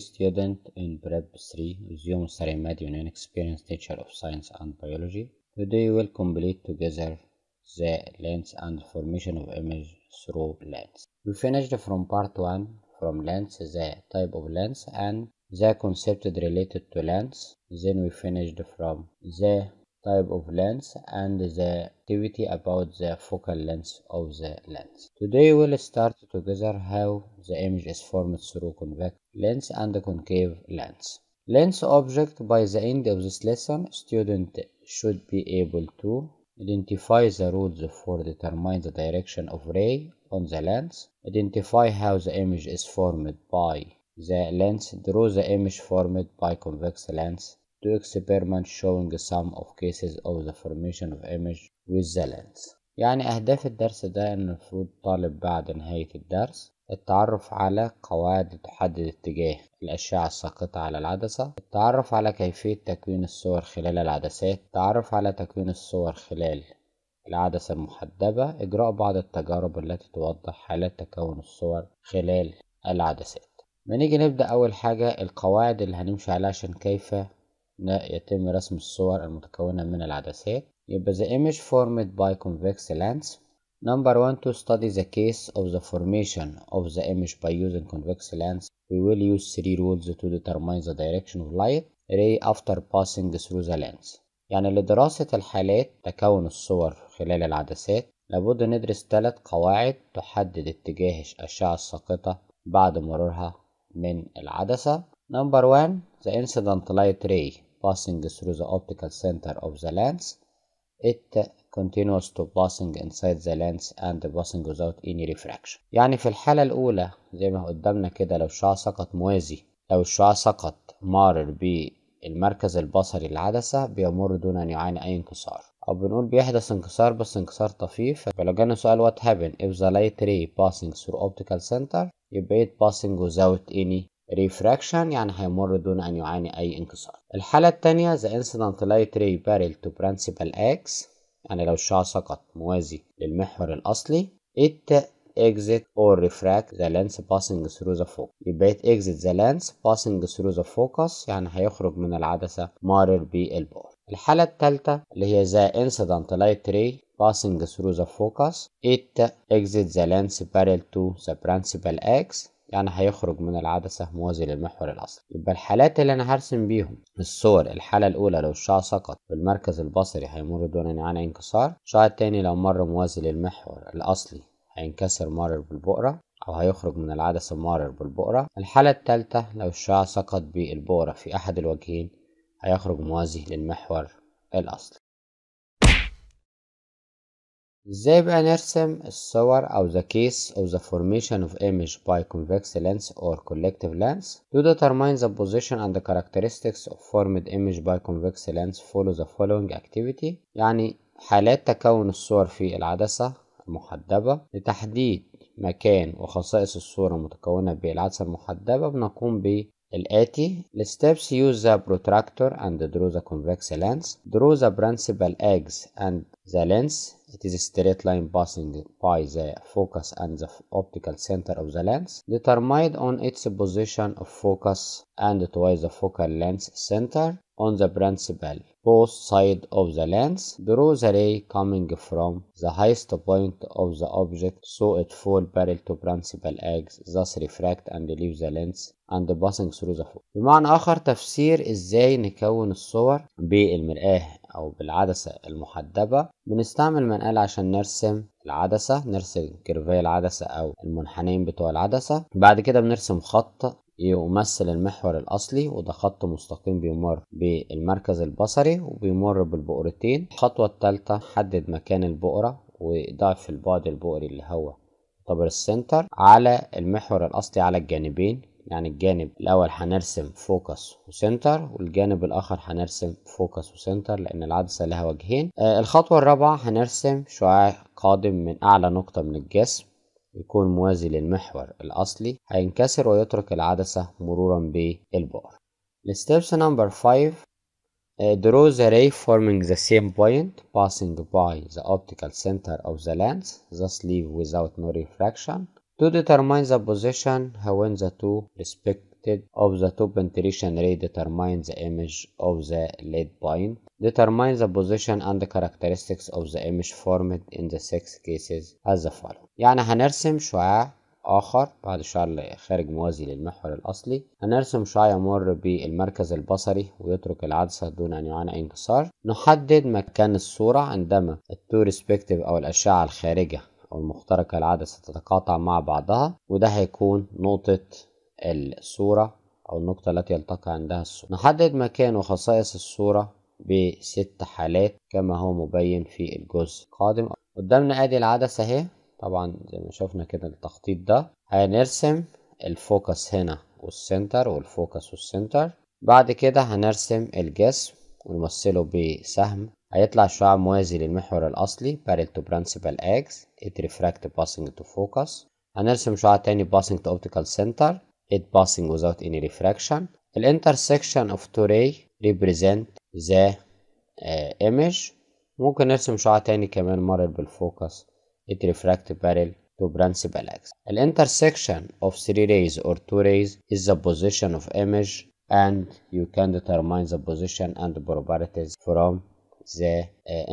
student in Prep 3 with Yom medium an experienced teacher of science and biology. Today we will complete together the lens and formation of image through lens. We finished from part 1 from lens, the type of lens and the concept related to lens. Then we finished from the type of lens and the activity about the focal length of the lens. Today we'll start together how the image is formed through convex lens and concave lens. Lens object by the end of this lesson, student should be able to identify the rules for determine the direction of ray on the lens, identify how the image is formed by the lens, draw the image formed by convex lens, do experiment showing some of cases of the formation of image with the lens. يعني أهداف الدرس ده المفروض طالب بعد نهاية الدرس التعرف على قواعد تحدد اتجاه الأشعة الساقطة على العدسة التعرف على كيفية تكوين الصور خلال العدسات التعرف على تكوين الصور خلال العدسة المحدبة إجراء بعض التجارب التي توضح حالات تكون الصور خلال العدسات ما نيجي نبدأ أول حاجة القواعد اللي هنمشي عليها عشان كيف يتم رسم الصور المتكونة من العدسات يبقى the image formed by convex lens Number one to study the case of the formation of the image by using convex lens we will use three rules to determine the direction of light ray after passing through the lens يعني لدراسة الحالات تكون الصور خلال العدسات لابد ندرس ثلاث قواعد تحدد اتجاه الأشعة الساقطة بعد مرورها من العدسة Number one the incident light ray passing through the optical center of the lens it continues to passing inside the lens and passing without any refraction يعني في الحالة الأولى زي ما قدامنا كده لو الشعاع سقط موازي لو الشعاع سقط مارر بالمركز البصري العدسة بيمر دون أن يعاني أي انكسار أو بنقول بيحدث انكسار بس انكسار طفيف فلو جانا سؤال what happened if the light ray passing through optical center يبقى it passing without any ريفراكشن يعني هيمر دون أن يعاني أي انكسار الحالة الثانية the incident light ray parallel to principal axis يعني لو الشعاع سقط موازي للمحور الأصلي it exit or refract the lens passing through the focus يبقى it exit the lens passing through the focus يعني هيخرج من العدسة مارر بالبار الحالة الثالثة اللي هي the incident light ray passing through the focus it exit the lens parallel to the principal axis يعني هيخرج من العدسة موازي للمحور الأصلي يبقى الحالات اللي أنا هرسم بيهم الصور الحالة الأولى لو الشعاع سقط بالمركز البصري هيمر دون عن انكسار الشعاع التاني لو مر موازي للمحور الأصلي هينكسر مرر بالبؤرة أو هيخرج من العدسة مرر بالبؤرة الحالة التالتة لو الشعاع سقط بالبؤرة في أحد الوجهين هيخرج موازي للمحور الأصلي ازاي بقى نرسم الصور او the case of the formation of image by convex lens or collective lens to determine the position and the characteristics of formed image by convex lens follow the following activity يعني حالات تكون الصور في العدسة المحدبة لتحديد مكان وخصائص الصورة المتكونة بالعدسة المحدبة بنقوم ب الآتي الستبس use the protractor and draw the convex lens draw the principal eggs and the lens it is a straight line passing by the focus and the optical center of the lens, determined on its position of focus and twice the focal length center on the principal both side of the lens draw the ray coming from the highest point of the object so it fall parallel to principal axis thus refract and leave the lens and passing through the focus بمعنى آخر تفسير إزاي نكون الصور بالمرآة أو بالعدسة المحدبة بنستعمل منقال عشان نرسم العدسة نرسم كيرفي العدسة أو المنحنين بتوع العدسة بعد كده بنرسم خط يمثل المحور الأصلي وده خط مستقيم بيمر بالمركز البصري وبيمر بالبؤرتين الخطوة الثالثة حدد مكان البؤرة وضعف البعد البؤري اللي هو يعتبر السنتر على المحور الأصلي على الجانبين يعني الجانب الاول هنرسم فوكس وسنتر والجانب الاخر هنرسم فوكس وسنتر لان العدسه لها وجهين آه الخطوه الرابعه هنرسم شعاع قادم من اعلى نقطه من الجسم يكون موازي للمحور الاصلي هينكسر ويترك العدسه مرورا بالبؤر steps number 5 درو آه، draw the ray forming the same point passing by the optical center of the lens thus leave without no refraction to determine the position when the two respected of the two penetration ray determine the image of the lead point determine the position and the characteristics of the image formed in the six cases as the following. يعني هنرسم شعاع آخر بعد شعاع خارج موازي للمحور الأصلي هنرسم شعاع يمر بالمركز البصري ويترك العدسة دون أن يعانى انكسار نحدد مكان الصورة عندما التو respective أو الأشعة الخارجة أو المخترقة العادة ستتقاطع مع بعضها وده هيكون نقطة الصورة أو النقطة التي يلتقي عندها الصورة نحدد مكان وخصائص الصورة بست حالات كما هو مبين في الجزء القادم قدامنا ادي العدسة اهي طبعا زي ما شفنا كده التخطيط ده هنرسم الفوكس هنا والسنتر والفوكس والسنتر بعد كده هنرسم الجسم ونمثله بسهم هيطلع الشعاع موازي للمحور الأصلي parallel to principal axis it refract passing to focus هنرسم شعاع تاني passing to optical center it passing without any refraction intersection of two ray represent the uh, image ممكن نرسم شعاع تاني كمان مرر بالفوكس it refract parallel to principal axis intersection of three rays or two rays is the position of image and you can determine the position and the properties from the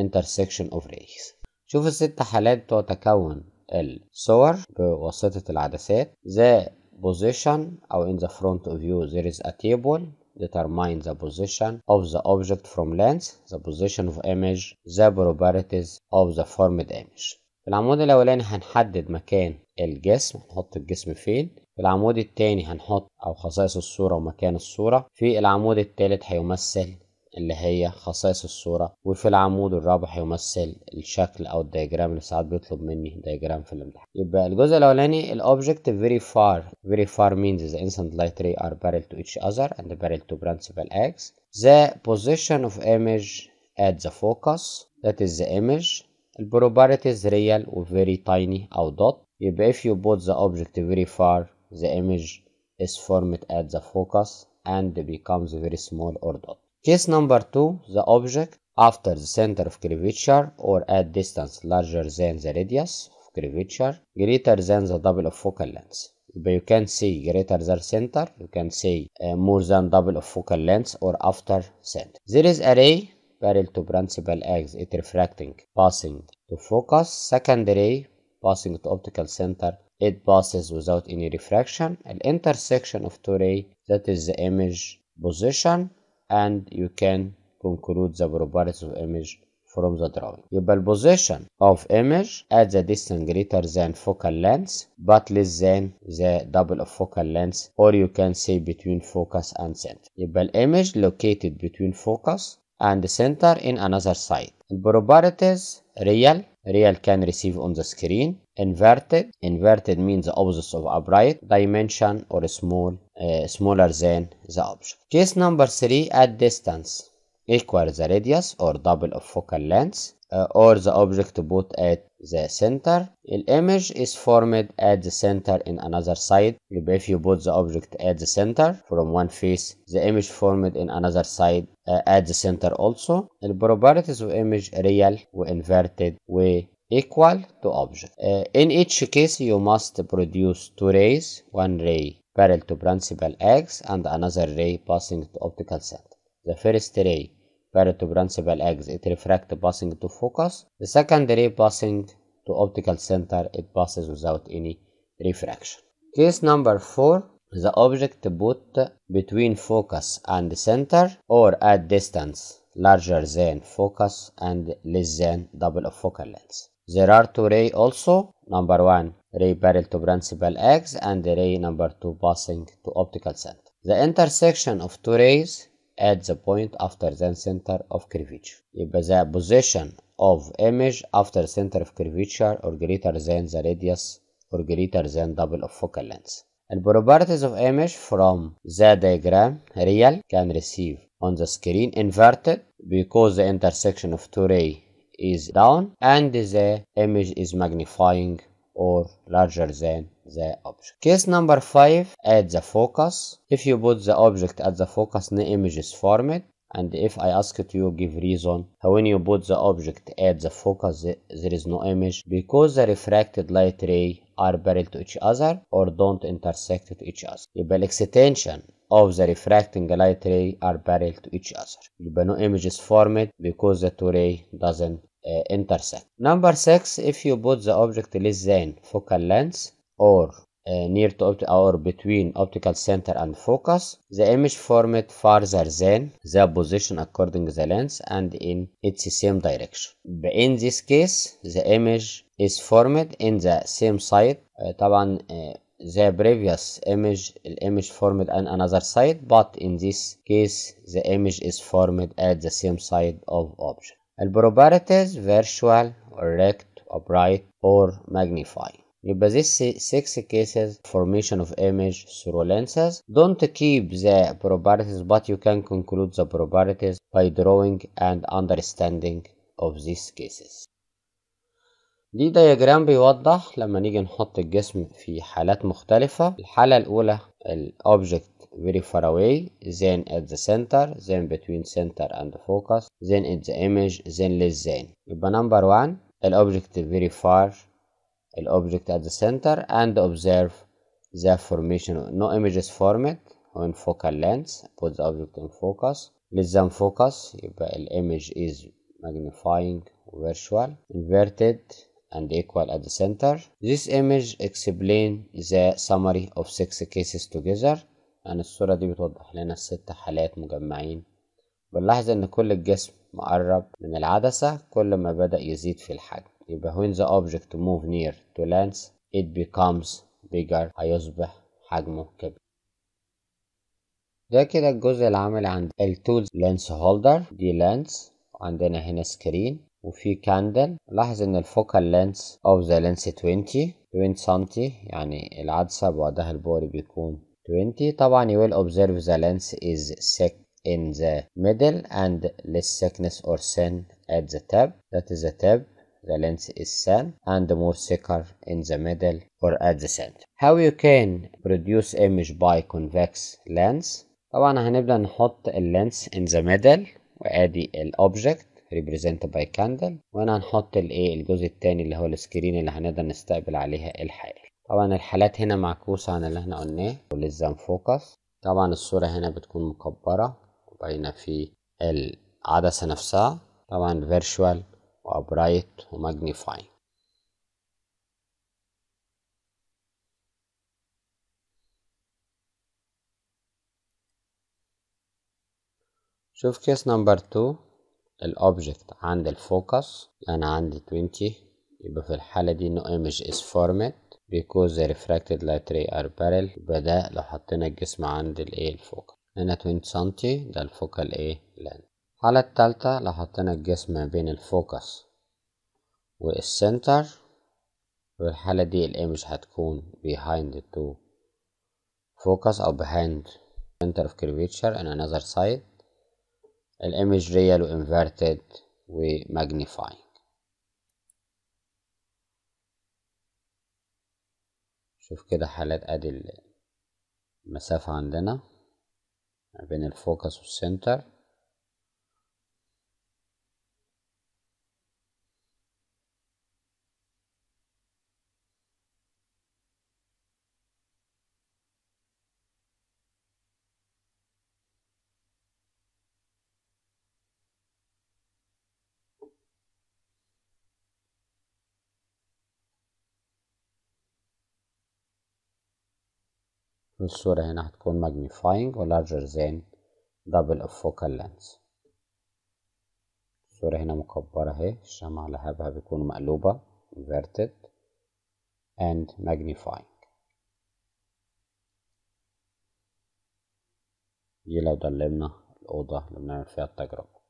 intersection of rays شوف الست حالات تتكون الصور بواسطة العدسات the position أو in the front of you there is a table determine the position of the object from lens the position of image the properties of the formed image في العمود الأولاني هنحدد مكان الجسم هنحط الجسم فين في العمود الثاني هنحط أو خصائص الصورة ومكان الصورة في العمود الثالث هيمثل اللي هي خصائص الصورة وفي العمود الرابع يمثل الشكل أو الدياجرام اللي ساعات بيطلب مني دياجرام في الامتحان يبقى الجزء الأولاني object very far very far means the instant light ray are parallel to each other and parallel to principal X the position of image at the focus that is the image البروباريتي properties real و very tiny أو dot يبقى if you put the object very far the image is formed at the focus and becomes very small or dot Case number 2. The object after the center of curvature or at distance larger than the radius of curvature greater than the double of focal length. But you can see greater than center, you can see uh, more than double of focal length or after center. There is a ray parallel to principal axis, it refracting, passing to focus. Second ray passing to optical center, it passes without any refraction. An intersection of two rays that is the image position and you can conclude the properties of image from the drawing The position of image at the distance greater than focal length but less than the double of focal length or you can say between focus and center The image located between focus and center in another site. The properties real real can receive on the screen inverted inverted means the opposite of upright dimension or small uh, smaller than the object case number three at distance equal the radius or double of focal length uh, or the object put at the center the image is formed at the center in another side if you put the object at the center from one face the image formed in another side uh, at the center also the properties of image real inverted و equal to object. Uh, in each case, you must produce two rays, one ray parallel to principal axis and another ray passing to optical center. The first ray parallel to principal axis, it refracts passing to focus. The second ray passing to optical center, it passes without any refraction. Case number 4, the object put between focus and center or at distance larger than focus and less than double of focal length. There are two ray also, number one ray parallel to principal axis and the ray number two passing to optical center. The intersection of two rays at the point after the center of curvature. If the position of image after center of curvature or greater than the radius or greater than double of focal length. And properties of image from the diagram real can receive on the screen inverted because the intersection of two rays is down and the image is magnifying or larger than the object. Case number 5 at the focus. If you put the object at the focus the image is formed and if I ask it you give reason when you put the object at the focus there is no image because the refracted light ray are parallel to each other or don't intersect with each other. يبقى الاكستنشن of the refracting light ray are parallel to each other. يبقى no images formed because the two ray doesn't uh, intersect. Number 6 if you put the object less than focal length or uh, near to opt or between optical center and focus the image formed farther than the position according to the lens and in its same direction in this case the image is formed in the same side uh, طبعا uh, the previous image image formed on another side but in this case the image is formed at the same side of object properties: virtual erect, upright or magnify يبقى this six cases formation of image through lenses don't keep the properties but you can conclude the properties by drawing and understanding of these cases دي دياجرام بيوضح لما نيجي نحط الجسم في حالات مختلفة الحالة الأولى ال object very far away then at the center then between center and focus then at the image then less than يبقى number one ال object very far ال object at the center and observe the formation no images formed on focal length put the object in focus less than focus يبقى ال image is magnifying virtual inverted and equal at the center. This image explain the summary of six cases together. يعني الصورة دي بتوضح لنا الست حالات مجمعين. بنلاحظ إن كل الجسم مقرب من العدسة كل ما بدأ يزيد في الحجم. يبقى when the object move near to lens it becomes bigger هيصبح حجمه كبير. ده كده الجزء العملي عند التولز لينس هولدر دي لينس وعندنا هنا سكرين وفي كاندل لاحظ ان الفوكال لينس اوف ذا لينس 20 20 سنتي يعني العدسة بعدها البوري بيكون 20 طبعا you will observe the lens is thick in the middle and less thickness or thin at the tab that is the tab the lens is thin and more thicker in the middle or at the center how you can produce image by convex lens طبعا هنبدأ نحط اللينس in the middle وادي الاوبجكت represented by candle وهنا هنحط الايه الجزء الثاني اللي هو السكرين اللي هنقدر نستقبل عليها الحال طبعا الحالات هنا معكوسة عن اللي احنا قلناه ولسه فوكس طبعا الصورة هنا بتكون مكبرة وباينة في العدسة نفسها طبعا فيرشوال وابرايت وماجنيفاين شوف كيس نمبر 2 الاوبجكت عند الفوكس انا عندي 20 يبقى في الحالة دي no image is formed because the refracted light ray are parallel يبقى ده لو حطينا الجسم عند الايه الفوكس هنا 20 سنتي ده الفوكال ايه لان الحالة التالتة لو حطينا الجسم ما بين الفوكس والسنتر في الحالة دي الايمج هتكون behind the two focus او behind center of curvature in another side الايمج ريال وانفرتد وماجنيفاينج شوف كده حالات ادي المسافة عندنا ما بين الفوكس والسنتر الصورة هنا هتكون ماجنيفاينج ولارجر ذان دبل اوف فوكال لينس الصورة هنا مكبرة اهي الشمع لهبها بيكون مقلوبة inverted and magnifying دي لو ضلمنا الأوضة اللي بنعمل فيها التجربة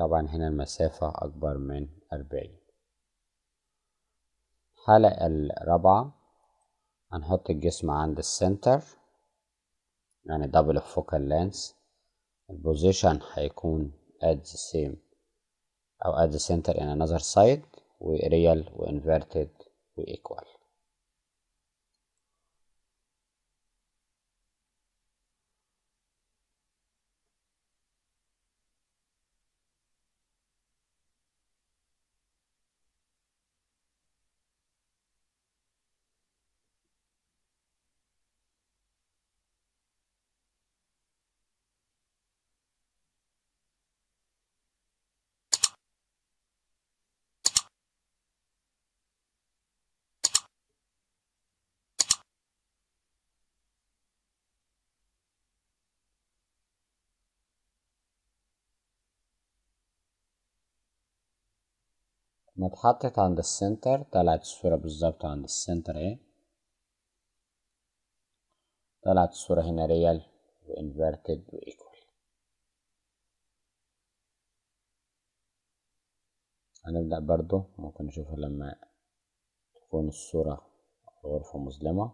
طبعا هنا المسافة أكبر من أربعين الحلقة الرابعة هنحط الجسم عند السنتر يعني دبل فوكال لانس البوزيشن هيكون at the same أو at the center in another side و real و inverted و equal ما اتحطت عند السنتر طلعت الصورة بالظبط عند السنتر اهي طلعت الصورة هنا ريال وانفرتد وايكوال هنبدأ برضو ممكن نشوفها لما تكون الصورة غرفة مظلمة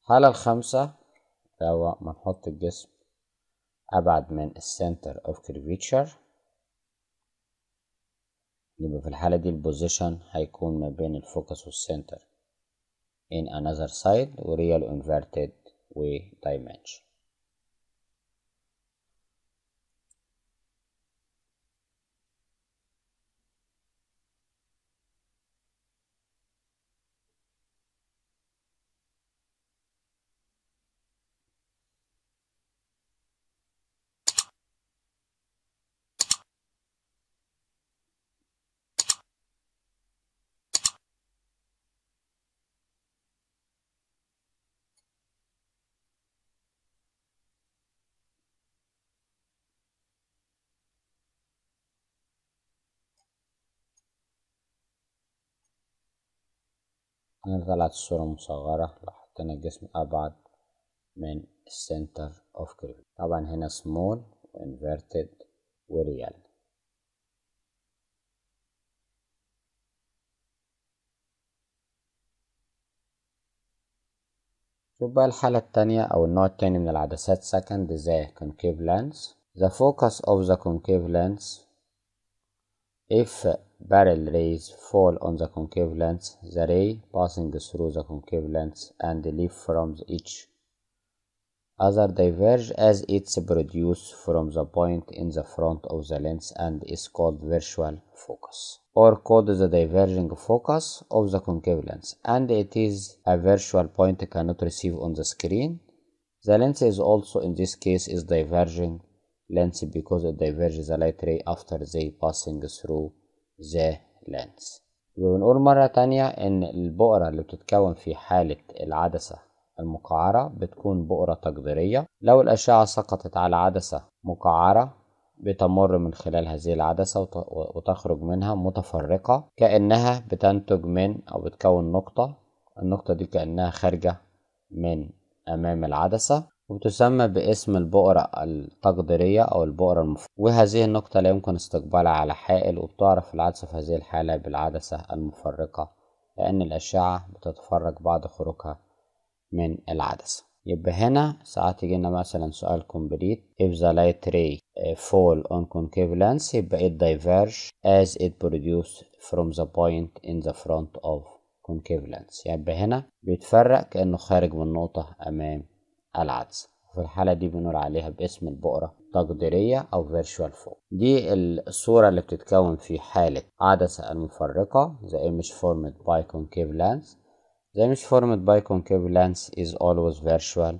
الحالة الخامسة هو ما نحط الجسم أبعد من السنتر أوف curvature يبقى في الحالة دي البوزيشن هيكون ما بين الفوكس والسنتر in another side و real inverted و dimension أنا طلعت الصورة مصغرة لو حطينا الجسم أبعد من السنتر أوف gravity طبعا هنا small وانفيرتد وريال شوف بقى الحالة التانية أو النوع التاني من العدسات second زي concave lens the focus of the concave lens if barrel rays fall on the concave lens, the ray passing through the concave lens and leave from each other diverge as it's produced from the point in the front of the lens and is called virtual focus or called the diverging focus of the concave lens and it is a virtual point cannot receive on the screen the lens is also in this case is diverging lens because it diverges the light ray after they passing through the lens وبنقول مرة تانية إن البؤرة اللي بتتكون في حالة العدسة المقعرة بتكون بؤرة تقديرية لو الأشعة سقطت على عدسة مقعرة بتمر من خلال هذه العدسة وتخرج منها متفرقة كأنها بتنتج من أو بتكون نقطة النقطة دي كأنها خارجة من أمام العدسة وتسمى باسم البؤرة التقديرية أو البؤرة المفردة وهذه النقطة لا يمكن استقبالها على حائل وبتعرف العدسة في هذه الحالة بالعدسة المفرقة لأن الأشعة بتتفرج بعد خروجها من العدسة يبقى هنا ساعات يجينا مثلا سؤال كومبليت if the light ray fall on concave lens يبقى it diverge as it produces from the point in the front of concave lens يبقى هنا بيتفرق كأنه خارج من نقطة أمام العدسة وفي الحالة دي بنقول عليها باسم البؤرة تقديرية أو فيرشوال فوق دي الصورة اللي بتتكون في حالة عدسة المفرقة the image formed by concave lens the image formed by concave lens is always virtual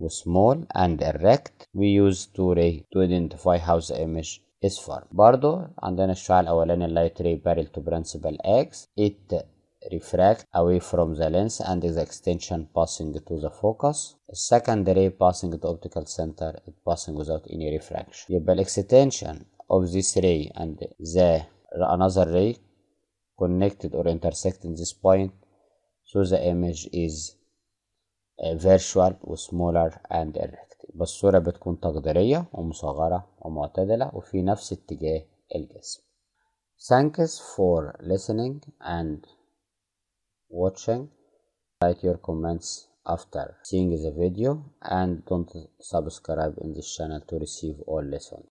وسمول and erect we use two ray to identify how the image is formed برضو عندنا الشعاع الأولاني light ray barrel to principal x it refract away from the lens and the extension passing to the focus second ray passing the optical center it passing without any refraction bell extension of this ray and the another ray connected or intersecting this point so the image is uh, virtual smaller and erect يبقى الصورة بتكون تقديرية ومصغرة ومعتدلة وفي نفس اتجاه الجسم Thanks for listening and watching write your comments after seeing the video and don't subscribe in this channel to receive all lessons